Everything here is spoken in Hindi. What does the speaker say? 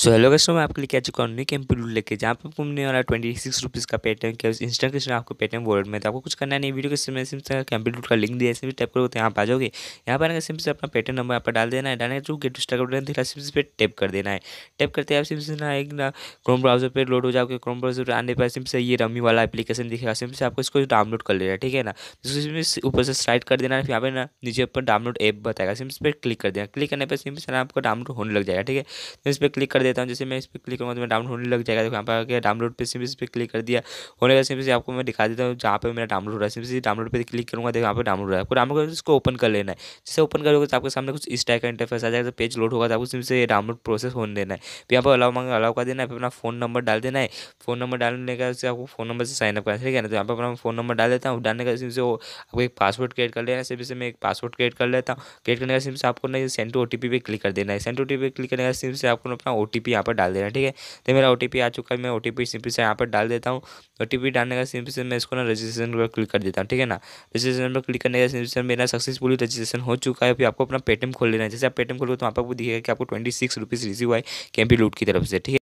सो हेलो कस्टमर मैं आपके लिए क्या चुका हूँ न्यू एम्पी लेके जहाँ पर आपको मिलने वाला ट्वेंटी सिक्स रुपीज़ का पेटीएम क्या इंस्टेंट क्रिस्टन आपको पेटीएम वॉलेट में तो आपको कुछ करना नहीं वीडियो के सिम सिम से एम्पी का लिंक दिया ऐसे भी करो तो यहाँ पर आ जाओगे यहाँ पर आने सिम से अपना पेटीएम नंबर यहाँ पर डाल देना है डालने जो गेट स्टार का बटन दिखा सिम से टैप कर देना है टैप करते आप सिम से ना एक ना क्रोम ब्राउजर पर लोड हो जाओगे क्रोम ब्राउजर पर आने पर सिम से ये रमी वाला एप्लीकेशन दिखेगा सिम से आपको इसको डाउनलोड कर लेना ठीक है ना तो से ऊपर से स्लाइड कर देना है यहाँ पर ना नीचे ऊपर डाउनलोड ऐप बताएगा सिम पर क्लिक कर देना क्लिक करने पर सिम से आपको डाउनलोड होने लग जाएगा ठीक है तो इस पर क्लिक कर कर देता हूँ जैसे मैं इस पर क्लिक करूँगा तो मैं डाउनलोड होने लग जाएगा देखो यहाँ पर आगे डाउनलोड पर सिम्स पर क्लिक कर दिया होने का सिम्स आपको मैं दिखा देता हूँ जहाँ पर मेरा डाउनलोड हो रहा है सिम्स डाउनलोड पर क्लिक करूँगा देखो यहाँ पर डाउनलोड हो रहा है डाउनलोड करके इसको ओपन कर लेना है जैसे ओपन करोगे तो आपके सामने कुछ इस टाइप का इंटरफेस आ जाएगा पेज लोड होगा तो आपको सिम से डाउनलोड प्रोसेस होने देना है फिर यहाँ पर अलाउ मांगे अलाउ कर देना है फिर अपना फोन नंबर डाल देना है फोन नंबर डालने का आपको फोन नंबर से साइनअप करना है ठीक है ना तो यहाँ पर अपना फोन नंबर डाल देता हूँ डालने का सिम सिंपल आपको एक पासवर्ड क्रिएट कर लेना है से मैं एक पासवर्ड क्रिएट कर लेता हूँ क्रिएट करने का सिम से आपको ना सेंड टू ओ पे क्लिक कर देना है सेंड टू ओ पे क्लिक करने का सिम से आपको अपना ओ टी पी यहाँ पर डाल देना ठीक है तो मेरा ओ टी पी आ चुका है मैं ओ टी पी सिंपल से यहाँ पर डाल देता हूँ ओ टी पी डालने का सिंपल से मैं इसको ना रजिस्ट्रेशन पर क्लिक कर देता हूँ ठीक है ना रजिस्ट्रेशन पर क्लिक करने का सिंपल से मेरा सक्सेसफुली रजिस्ट्रेशन हो चुका है फिर आपको अपना पेटीएम खोल लेना है जैसे आप पेटीएम खोलोगे तो वहाँ पर आपको दिखेगा कि आपको ट्वेंटी सिक्स रुपीज़ रिसीव हुआ है कैम्पी लूट की तरफ से ठीक है